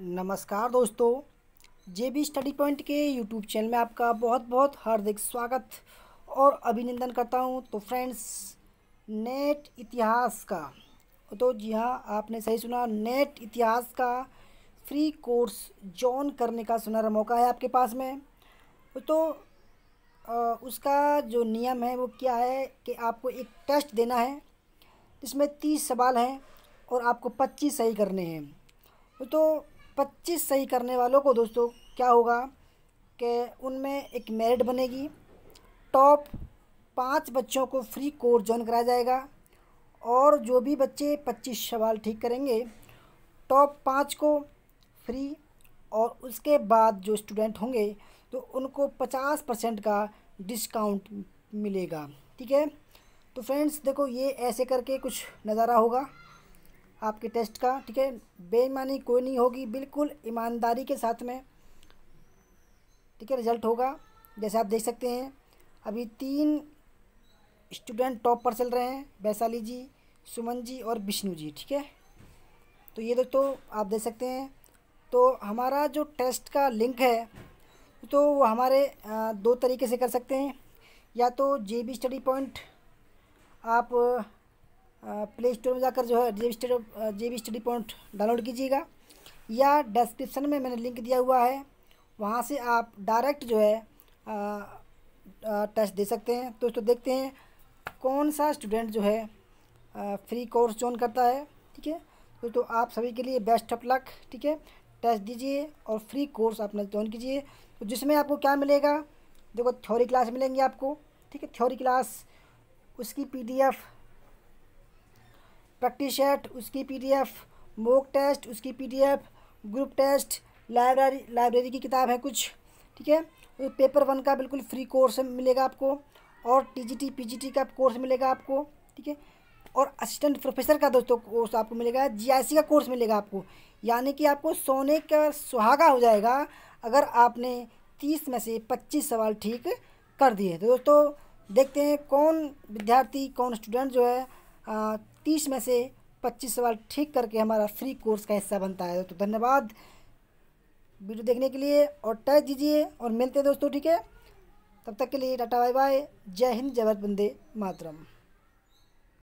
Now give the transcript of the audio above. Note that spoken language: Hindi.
नमस्कार दोस्तों जे बी स्टडी पॉइंट के यूट्यूब चैनल में आपका बहुत बहुत हार्दिक स्वागत और अभिनंदन करता हूं तो फ्रेंड्स नेट इतिहास का तो जी हाँ आपने सही सुना नेट इतिहास का फ्री कोर्स जॉइन करने का सुनहरा मौका है आपके पास में तो उसका जो नियम है वो क्या है कि आपको एक टेस्ट देना है जिसमें तीस सवाल हैं और आपको पच्चीस सही करने हैं तो पच्चीस सही करने वालों को दोस्तों क्या होगा कि उनमें एक मेरिट बनेगी टॉप पाँच बच्चों को फ्री कोर्स ज्वाइन कराया जाएगा और जो भी बच्चे पच्चीस सवाल ठीक करेंगे टॉप पाँच को फ्री और उसके बाद जो स्टूडेंट होंगे तो उनको पचास परसेंट का डिस्काउंट मिलेगा ठीक है तो फ्रेंड्स देखो ये ऐसे करके कुछ नज़ारा होगा आपके टेस्ट का ठीक है बेईमानी कोई नहीं होगी बिल्कुल ईमानदारी के साथ में ठीक है रिजल्ट होगा जैसे आप देख सकते हैं अभी तीन स्टूडेंट टॉप पर चल रहे हैं वैशाली जी सुमन जी और विष्णु जी ठीक है तो ये दोस्तों आप देख सकते हैं तो हमारा जो टेस्ट का लिंक है तो वो हमारे दो तरीके से कर सकते हैं या तो जे बी स्टडी पॉइंट आप प्ले स्टोर में जाकर जो है J study J B study point download कीजिएगा या डिस्क्रिप्शन में मैंने लिंक दिया हुआ है वहाँ से आप डायरेक्ट जो है टेस्ट दे सकते हैं तो इसको देखते हैं कौन सा स्टूडेंट जो है फ्री कोर्स ज्वाइन करता है ठीक है तो, तो, आप सभी के लिए बेस्ट ऑफ लक ठीक है टेस्ट दीजिए और फ्री कोर्स आपने ज्वाइन कीजिए तो जिसमें आपको क्या मिलेगा देखो थ्योरी क्लास मिलेंगी आपको ठीक है थ्योरी क्लास उसकी पीडीएफ प्रैक्टिस सेट उसकी पीडीएफ मॉक टेस्ट उसकी PDF group test library library की किताब है कुछ ठीक है पेपर तो वन का बिल्कुल फ्री कोर्स मिलेगा आपको और टीजीटी पीजीटी का कोर्स मिलेगा आपको ठीक है और असिस्टेंट प्रोफेसर का दोस्तों कोर्स आपको मिलेगा जीआईसी का कोर्स मिलेगा आपको यानी कि आपको सोने का सुहागा हो जाएगा अगर आपने तीस में से पच्चीस सवाल ठीक कर दिए तो दोस्तों देखते हैं कौन विद्यार्थी कौन स्टूडेंट जो है तीस में से पच्चीस सवाल ठीक करके हमारा फ्री कोर्स का हिस्सा बनता है तो धन्यवाद वीडियो देखने के लिए और टैग दीजिए और मिलते हैं दोस्तों ठीक है तब तक के लिए टाटा बाय बाय जय हिंद जय भारत बंदे मातरम